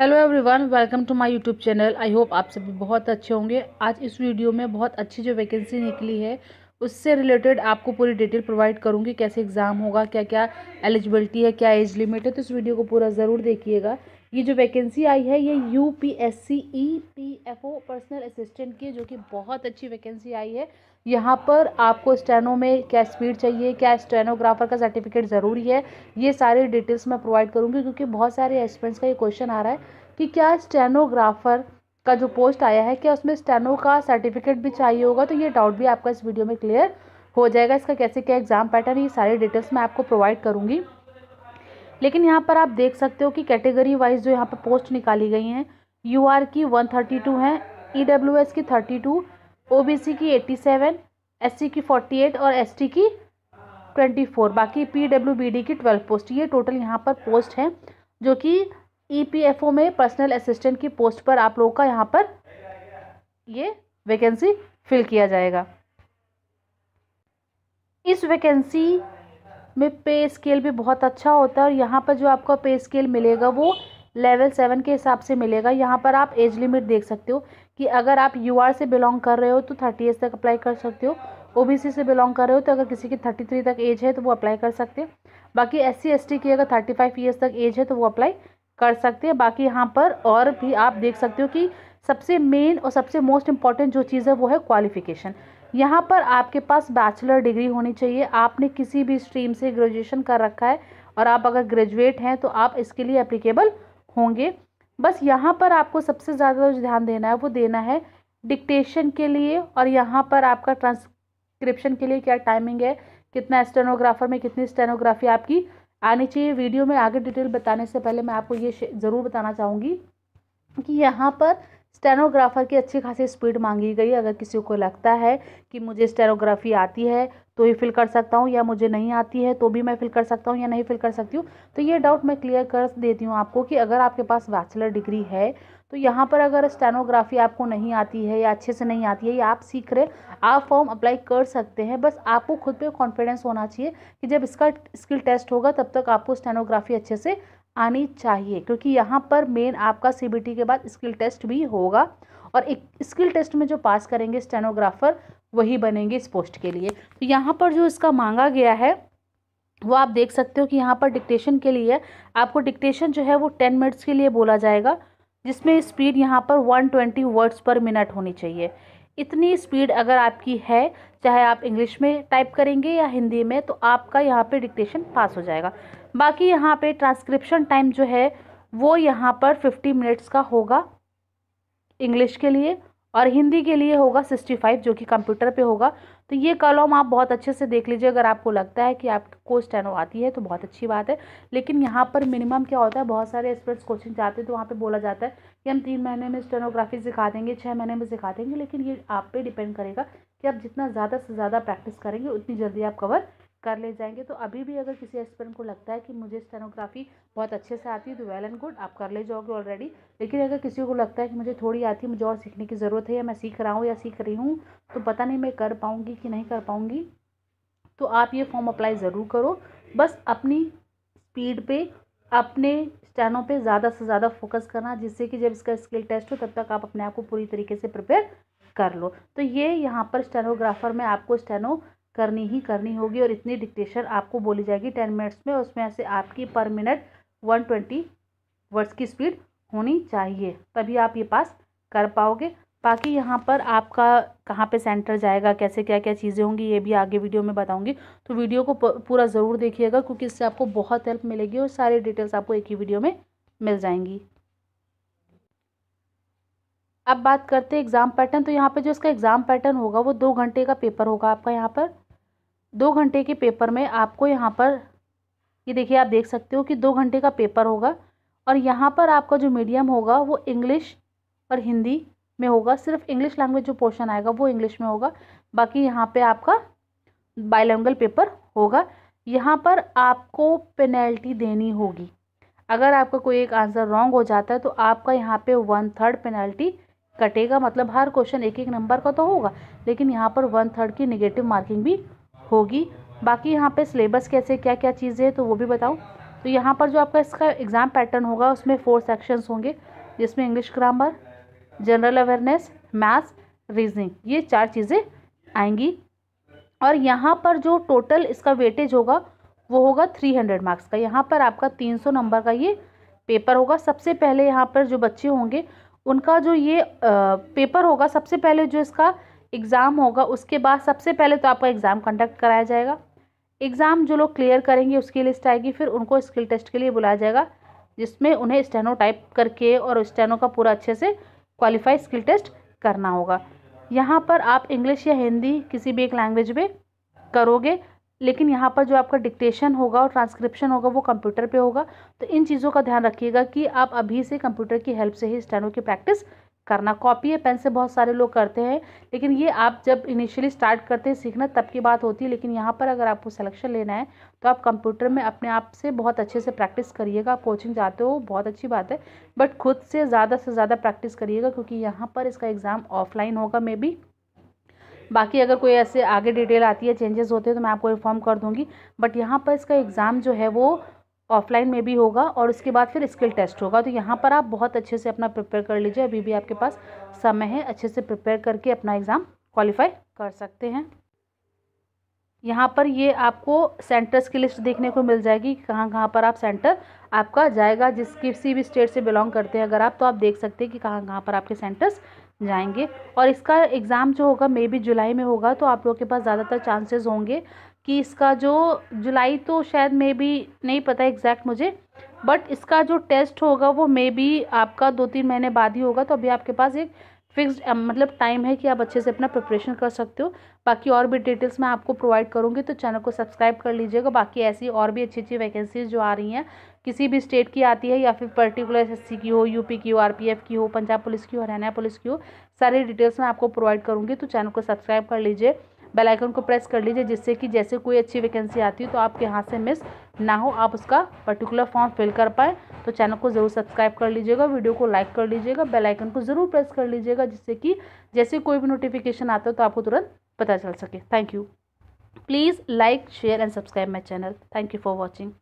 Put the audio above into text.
hello everyone welcome to my YouTube channel I hope आप सभी बहुत अच्छे होंगे आज इस वीडियो में बहुत अच्छी जो वैकेंसी निकली है उससे रिलेटेड आपको पूरी डिटेल प्रोवाइड करूंगी कैसे एग्ज़ाम होगा क्या क्या एलिजिबिलिटी है क्या एज लिमिट है तो इस वीडियो को पूरा ज़रूर देखिएगा ये जो वैकेंसी आई है ये U P S C E P F O personal assistant की जो कि बहुत अच्छी वैकेंसी आई है यहाँ पर आपको स्टेनो में क्या स्पीड चाहिए क्या स्टेनोग्राफर का सर्टिफिकेट ज़रूरी है ये सारी डिटेल्स मैं प्रोवाइड करूँगी क्योंकि बहुत सारे एस्पेंट्स का ये क्वेश्चन आ रहा है कि क्या स्टेनोग्राफर का जो पोस्ट आया है क्या उसमें स्टेनो का सर्टिफिकेट भी चाहिए होगा तो ये डाउट भी आपका इस वीडियो में क्लियर हो जाएगा इसका कैसे क्या एग्ज़ाम पैटर्न ये सारी डिटेल्स मैं आपको प्रोवाइड करूँगी लेकिन यहाँ पर आप देख सकते हो कि कैटेगरी वाइज जो यहाँ पर पोस्ट निकाली गई हैं यू आर की वन थर्टी टू हैं ई डब्ल्यू एस की थर्टी टू ओबीसी की एट्टी सेवन एससी की फोर्टी एट और एसटी की ट्वेंटी फोर बाकी पीडब्ल्यूबीडी की 12 पोस्ट ये टोटल यहाँ पर पोस्ट हैं जो कि ईपीएफओ e में पर्सनल असिस्टेंट की पोस्ट पर आप लोगों का यहाँ पर ये वैकेंसी फिल किया जाएगा इस वैकेंसी में पे स्केल भी बहुत अच्छा होता है और यहाँ पर जो आपका पे स्केल मिलेगा वो लेवल सेवन के हिसाब से मिलेगा यहाँ पर आप एज लिमिट देख सकते हो कि अगर आप यू से बिलोंग कर रहे हो तो थर्टी एज तक अप्लाई कर सकते हो ओबीसी से बिलोंग कर रहे हो तो अगर किसी की थर्टी थ्री तक एज है तो वो अप्लाई कर सकते हैं बाकी एस सी एस टी की अगर थर्टी फाइव ईयर्स तक एज है तो वो अप्लाई कर सकते हैं बाकी यहाँ पर और भी आप देख सकते हो कि सबसे मेन और सबसे मोस्ट इम्पॉर्टेंट जो चीज़ है वो है क्वालिफिकेशन यहाँ पर आपके पास बैचलर डिग्री होनी चाहिए आपने किसी भी स्ट्रीम से ग्रेजुएशन कर रखा है और आप अगर ग्रेजुएट हैं तो आप इसके लिए अप्लीकेबल होंगे बस यहाँ पर आपको सबसे ज़्यादा जो ध्यान देना है वो देना है डिक्टेशन के लिए और यहाँ पर आपका ट्रांसक्रिप्शन के लिए क्या टाइमिंग है कितना स्टेनोग्राफर में कितनी स्टेनोग्राफी आपकी आनी चाहिए वीडियो में आगे डिटेल बताने से पहले मैं आपको ये ज़रूर बताना चाहूँगी कि यहाँ पर स्टेनोग्राफर की अच्छी खासी स्पीड मांगी गई अगर किसी को लगता है कि मुझे स्टेनोग्राफी आती है तो ये फिल कर सकता हूँ या मुझे नहीं आती है तो भी मैं फिल कर सकता हूँ या नहीं फिल कर सकती हूँ तो ये डाउट मैं क्लियर कर देती हूँ आपको कि अगर आपके पास बैचलर डिग्री है तो यहाँ पर अगर स्टेनोग्राफी आपको नहीं आती है या अच्छे से नहीं आती है या आप सीख रहे आप फॉर्म अप्लाई कर सकते हैं बस आपको खुद पर कॉन्फिडेंस होना चाहिए कि जब इसका स्किल टेस्ट होगा तब तक आपको स्टेनोग्राफी अच्छे से आनी चाहिए क्योंकि यहाँ पर मेन आपका सी के बाद स्किल टेस्ट भी होगा और एक स्किल टेस्ट में जो पास करेंगे स्टेनोग्राफर वही बनेंगे इस पोस्ट के लिए तो यहाँ पर जो इसका मांगा गया है वो आप देख सकते हो कि यहाँ पर डिक्टेशन के लिए आपको डिक्टेशन जो है वो टेन मिनट्स के लिए बोला जाएगा जिसमें स्पीड यहाँ पर one twenty words per minute होनी चाहिए इतनी स्पीड अगर आपकी है चाहे आप इंग्लिश में टाइप करेंगे या हिंदी में तो आपका यहाँ पे डिक्टेशन पास हो जाएगा बाकी यहाँ पे ट्रांसक्रिप्शन टाइम जो है वो यहाँ पर फिफ्टी मिनट्स का होगा इंग्लिश के लिए और हिंदी के लिए होगा सिक्सटी फाइव जो कि कंप्यूटर पे होगा तो ये कॉलम आप बहुत अच्छे से देख लीजिए अगर आपको लगता है कि आपको स्टेनो आती है तो बहुत अच्छी बात है लेकिन यहाँ पर मिनिमम क्या होता है बहुत सारे एक्सपर्ट्स कोचिंग जाते हैं तो वहाँ पे बोला जाता है कि हम तीन महीने में स्टेनोग्राफी सिखा देंगे छः महीने में सिखा देंगे लेकिन ये आप पर डिपेंड करेगा कि आप जितना ज़्यादा से ज़्यादा प्रैक्टिस करेंगे उतनी जल्दी आप कवर कर ले जाएंगे तो अभी भी अगर किसी एस्पिरेंट को लगता है कि मुझे स्टेनोग्राफी बहुत अच्छे से आती है तो वेल एंड गुड आप कर ले जाओगे ऑलरेडी लेकिन अगर किसी को लगता है कि मुझे थोड़ी आती है मुझे और सीखने की ज़रूरत है या मैं सीख रहा हूँ या सीख रही हूँ तो पता नहीं मैं कर पाऊँगी कि नहीं कर पाऊँगी तो आप ये फॉर्म अप्लाई ज़रूर करो बस अपनी स्पीड पर अपने स्टैंडों पे ज़्यादा से ज़्यादा फोकस करना जिससे कि जब इसका स्किल टेस्ट हो तब तक आप अपने आप को पूरी तरीके से प्रिपेयर कर लो तो ये यहाँ पर स्टेनोग्राफर में आपको स्टेनो करनी ही करनी होगी और इतनी डिक्टेशन आपको बोली जाएगी टेन मिनट्स में उसमें से आपकी per minute one twenty words की स्पीड होनी चाहिए तभी आप ये पास कर पाओगे बाकी यहाँ पर आपका कहाँ पे सेंटर जाएगा कैसे क्या क्या चीज़ें होंगी ये भी आगे वीडियो में बताऊँगी तो वीडियो को पूरा ज़रूर देखिएगा क्योंकि इससे आपको बहुत हेल्प मिलेगी और सारी डिटेल्स आपको एक ही वीडियो में मिल जाएंगी अब बात करते हैं एग्ज़ाम पैटर्न तो यहाँ पे जो इसका एग्ज़ाम पैटर्न होगा वो दो घंटे का पेपर होगा आपका यहाँ पर दो घंटे के पेपर में आपको यहाँ पर ये देखिए आप देख सकते हो कि दो घंटे का पेपर होगा और यहाँ पर आपका जो मीडियम होगा वो इंग्लिश और हिंदी में होगा सिर्फ इंग्लिश लैंग्वेज जो पोर्शन आएगा वो इंग्लिश में होगा बाकी यहाँ पे आपका बायलैंगल पेपर होगा यहाँ पर आपको पेनल्टी देनी होगी अगर आपका कोई एक आंसर रॉन्ग हो जाता है तो आपका यहाँ पे वन थर्ड पेनल्टी कटेगा मतलब हर क्वेश्चन एक एक नंबर का तो होगा लेकिन यहाँ पर वन थर्ड की निगेटिव मार्किंग भी होगी बाकी यहाँ पे सिलेबस कैसे क्या क्या चीज़ें हैं तो वो भी बताऊँ तो यहाँ पर जो आपका इसका एग्ज़ाम पैटर्न होगा उसमें फोर सेक्शंस होंगे जिसमें English grammar general awareness maths reasoning ये चार चीज़ें आएंगी और यहाँ पर जो टोटल इसका वेटेज होगा वो होगा थ्री हंड्रेड मार्क्स का यहाँ पर आपका तीन सौ नंबर का ये पेपर होगा सबसे पहले यहाँ पर जो बच्चे होंगे उनका जो ये आ, पेपर होगा सबसे पहले जो इसका एग्ज़ाम होगा उसके बाद सबसे पहले तो आपका एग्ज़ाम कंडक्ट कराया जाएगा एग्ज़ाम जो लोग क्लियर करेंगे उसकी लिस्ट आएगी फिर उनको स्किल टेस्ट के लिए बुलाया जाएगा जिसमें उन्हें स्टेनो टाइप करके और स्टेनो का पूरा अच्छे से क्वालिफाई स्किल टेस्ट करना होगा यहाँ पर आप इंग्लिश या हिंदी किसी भी एक लैंग्वेज में करोगे लेकिन यहाँ पर जो आपका डिक्टेशन होगा और ट्रांसक्रिप्शन होगा वो कंप्यूटर पे होगा तो इन चीज़ों का ध्यान रखिएगा कि आप अभी से कंप्यूटर की हेल्प से ही स्टेनो की प्रैक्टिस करना कॉपी या पेन से बहुत सारे लोग करते हैं लेकिन ये आप जब इनिशियली स्टार्ट करते हैं सीखना तब की बात होती है लेकिन यहाँ पर अगर आपको सिलेक्शन लेना है तो आप कंप्यूटर में अपने आप से बहुत अच्छे से प्रैक्टिस करिएगा आप कोचिंग जाते हो बहुत अच्छी बात है बट खुद से ज़्यादा से ज़्यादा प्रैक्टिस करिएगा क्योंकि यहाँ पर इसका एग्ज़ाम ऑफलाइन होगा मे बी बाकी अगर कोई ऐसे आगे डिटेल आती है चेंजेस होते हैं तो मैं आपको इन्फॉर्म कर दूंगी बट यहाँ पर इसका एग्ज़ाम जो है वो ऑफलाइन में भी होगा और उसके बाद फिर स्किल टेस्ट होगा तो यहाँ पर आप बहुत अच्छे से अपना प्रिपेयर कर लीजिए अभी भी आपके पास समय है अच्छे से प्रिपेयर करके अपना एग्ज़ाम क्वालिफाई कर सकते हैं यहाँ पर ये आपको सेंटर्स की लिस्ट देखने को मिल जाएगी कहाँ कहाँ पर आप सेंटर आपका जाएगा जिस किसी भी स्टेट से बिलोंग करते हैं अगर आप तो आप देख सकते हैं कि कहाँ कहाँ पर आपके सेंटर्स जाएंगे और इसका एग्ज़ाम जो होगा मे बी जुलाई में होगा तो आप लोगों के पास ज़्यादातर चांसेस होंगे कि इसका जो जुलाई तो शायद मे बी नहीं पता एग्जैक्ट मुझे बट इसका जो टेस्ट होगा वो मे बी आपका दो तीन महीने बाद ही होगा तो अभी आपके पास एक फ़िक्स मतलब टाइम है कि आप अच्छे से अपना प्रिपरेशन कर सकते हो बाकी और भी डिटेल्स मैं आपको प्रोवाइड करूँगी तो चैनल को सब्सक्राइब कर लीजिएगा बाकी ऐसी और भी अच्छी अच्छी वैकेंसीज जो आ रही हैं किसी भी स्टेट की आती है या फिर पर्टिकुलर एस की हो यूपी की हो आर की हो पंजाब पुलिस की हो हरियाणा पुलिस की हो सारी डिटेल्स मैं आपको प्रोवाइड करूँगी तो चैनल को सब्सक्राइब कर लीजिए बेल आइकन को प्रेस कर लीजिए जिससे कि जैसे कोई अच्छी वैकेंसी आती हो तो आपके हाथ से मिस ना हो आप उसका पर्टिकुलर फॉर्म फिल कर पाए तो चैनल को ज़रूर सब्सक्राइब कर लीजिएगा वीडियो को लाइक कर लीजिएगा बेल आइकन को ज़रूर प्रेस कर लीजिएगा जिससे कि जैसे कोई भी नोटिफिकेशन आता हो तो आपको तुरंत पता चल सके thank you please like share and subscribe my channel thank you for watching